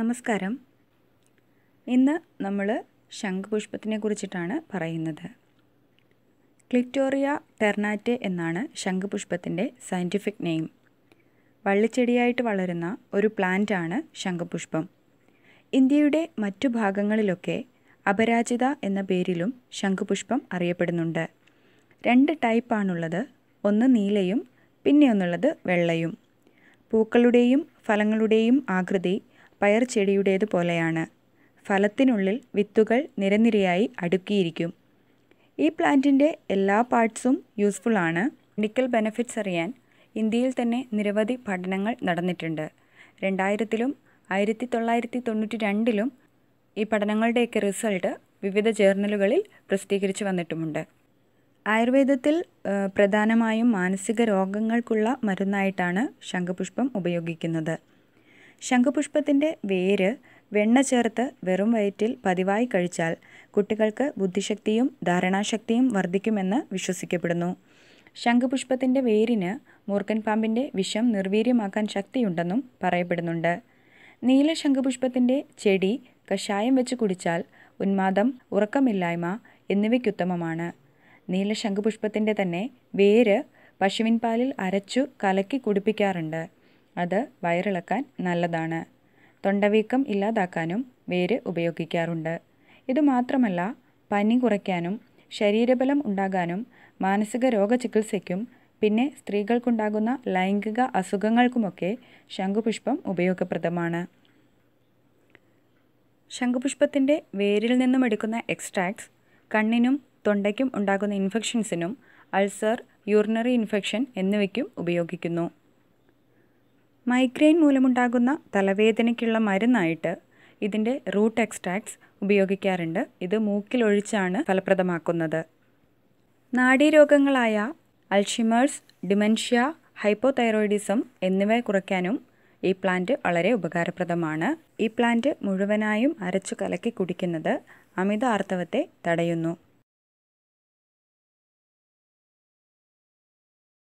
നമസ്കാരം ഇന്ന് നമ്മൾ ശംഖുപുഷ്പത്തിനെ കുറിച്ചിട്ടാണ് പറയുന്നത് ക്ലിറ്റോറിയ ടെർണാറ്റെ എന്നാണ് ശംഖുപുഷ്പത്തിൻ്റെ സയൻറ്റിഫിക് നെയിം വള്ളിച്ചെടിയായിട്ട് വളരുന്ന ഒരു പ്ലാന്റ് ആണ് ശംഖുപുഷ്പം ഇന്ത്യയുടെ മറ്റു ഭാഗങ്ങളിലൊക്കെ അപരാജിത എന്ന പേരിലും ശംഖുപുഷ്പം അറിയപ്പെടുന്നുണ്ട് രണ്ട് ടൈപ്പാണുള്ളത് ഒന്ന് നീലയും പിന്നെ ഒന്നുള്ളത് വെള്ളയും പൂക്കളുടെയും ഫലങ്ങളുടെയും ആകൃതി പയർ ചെടിയുടേതുപോലെയാണ് ഫലത്തിനുള്ളിൽ വിത്തുകൾ നിരനിരയായി അടുക്കിയിരിക്കും ഈ പ്ലാന്റിൻ്റെ എല്ലാ പാർട്സും യൂസ്ഫുൾ ആണ് മെഡിക്കൽ ബെനഫിറ്റ്സ് അറിയാൻ ഇന്ത്യയിൽ തന്നെ നിരവധി പഠനങ്ങൾ നടന്നിട്ടുണ്ട് രണ്ടായിരത്തിലും ആയിരത്തി തൊള്ളായിരത്തി തൊണ്ണൂറ്റി രണ്ടിലും ഈ പഠനങ്ങളുടെയൊക്കെ റിസൾട്ട് വിവിധ ജേർണലുകളിൽ പ്രസിദ്ധീകരിച്ചു വന്നിട്ടുമുണ്ട് ആയുർവേദത്തിൽ പ്രധാനമായും മാനസിക രോഗങ്ങൾക്കുള്ള മരുന്നായിട്ടാണ് ശംഖുപുഷ്പം ഉപയോഗിക്കുന്നത് ശംഖുപുഷ്പത്തിൻ്റെ വേര് വെണ്ണ ചേർത്ത് വെറും വയറ്റിൽ പതിവായി കഴിച്ചാൽ കുട്ടികൾക്ക് ബുദ്ധിശക്തിയും ധാരണാശക്തിയും വർദ്ധിക്കുമെന്ന് വിശ്വസിക്കപ്പെടുന്നു ശംഖുപുഷ്പത്തിൻ്റെ വേരിന് മൂർക്കൻ പാമ്പിൻ്റെ വിഷം നിർവീര്യമാക്കാൻ ശക്തിയുണ്ടെന്നും പറയപ്പെടുന്നുണ്ട് നീല ശംഖുപുഷ്പത്തിൻ്റെ ചെടി കഷായം വെച്ച് കുടിച്ചാൽ ഉന്മാദം ഉറക്കമില്ലായ്മ എന്നിവയ്ക്കുത്തമമാണ് നീല ശംഖുപുഷ്പത്തിൻ്റെ തന്നെ വേര് പശുവിൻ പാലിൽ അരച്ചു കലക്കി കുടിപ്പിക്കാറുണ്ട് അത് വയറിളക്കാൻ നല്ലതാണ് തൊണ്ടവീക്കം ഇല്ലാതാക്കാനും വേര് ഉപയോഗിക്കാറുണ്ട് ഇതുമാത്രമല്ല പനി കുറയ്ക്കാനും ശരീരബലം ഉണ്ടാകാനും മാനസിക രോഗചികിത്സയ്ക്കും പിന്നെ സ്ത്രീകൾക്കുണ്ടാകുന്ന ലൈംഗിക അസുഖങ്ങൾക്കുമൊക്കെ ശംഖുപുഷ്പം ഉപയോഗപ്രദമാണ് ശംഖുപുഷ്പത്തിൻ്റെ വേരിൽ നിന്നും എടുക്കുന്ന എക്സ്ട്രാക്ട്സ് കണ്ണിനും തൊണ്ടയ്ക്കും ഉണ്ടാകുന്ന ഇൻഫെക്ഷൻസിനും അൾസർ യൂറിനറി ഇൻഫെക്ഷൻ എന്നിവയ്ക്കും ഉപയോഗിക്കുന്നു മൈഗ്രെയിൻ മൂലമുണ്ടാകുന്ന തലവേദനയ്ക്കുള്ള മരുന്നായിട്ട് ഇതിൻ്റെ റൂട്ട് എക്സ്ട്രാക്ട്സ് ഉപയോഗിക്കാറുണ്ട് ഇത് മൂക്കിലൊഴിച്ചാണ് ഫലപ്രദമാക്കുന്നത് നാഡീരോഗങ്ങളായ അൾഷിമേഴ്സ് ഡിമെൻഷ്യ ഹൈപ്പോതൈറോയിഡിസം എന്നിവ കുറയ്ക്കാനും ഈ പ്ലാന്റ് വളരെ ഉപകാരപ്രദമാണ് ഈ പ്ലാന്റ് മുഴുവനായും അരച്ചു കലക്കി കുടിക്കുന്നത് അമിത ആർത്തവത്തെ തടയുന്നു